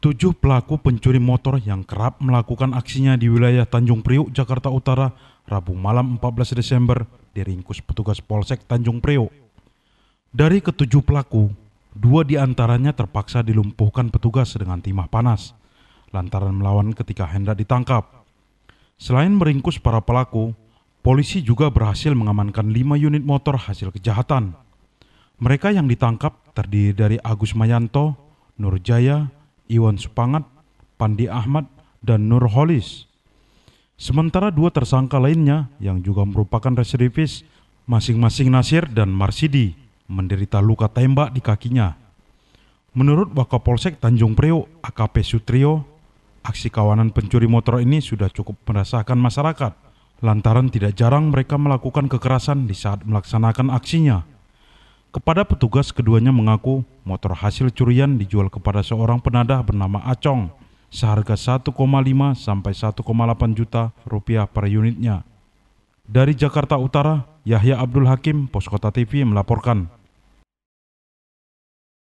Tujuh pelaku pencuri motor yang kerap melakukan aksinya di wilayah Tanjung Priuk, Jakarta Utara, Rabu malam 14 Desember, diringkus petugas Polsek Tanjung Priuk. Dari ketujuh pelaku, dua di antaranya terpaksa dilumpuhkan petugas dengan timah panas, lantaran melawan ketika hendak ditangkap. Selain meringkus para pelaku, polisi juga berhasil mengamankan lima unit motor hasil kejahatan. Mereka yang ditangkap terdiri dari Agus Mayanto, Nurjaya, Iwan Supangat, Pandi Ahmad, dan Nur Holis. Sementara dua tersangka lainnya yang juga merupakan residivis masing-masing Nasir dan Marsidi menderita luka tembak di kakinya. Menurut Wakapolsek Tanjung Priok AKP Sutrio, aksi kawanan pencuri motor ini sudah cukup merasakan masyarakat lantaran tidak jarang mereka melakukan kekerasan di saat melaksanakan aksinya. Kepada petugas keduanya mengaku Motor hasil curian dijual kepada seorang penadah bernama Acong seharga 1,5 sampai 1,8 juta rupiah per unitnya. Dari Jakarta Utara, Yahya Abdul Hakim, Poskota TV melaporkan.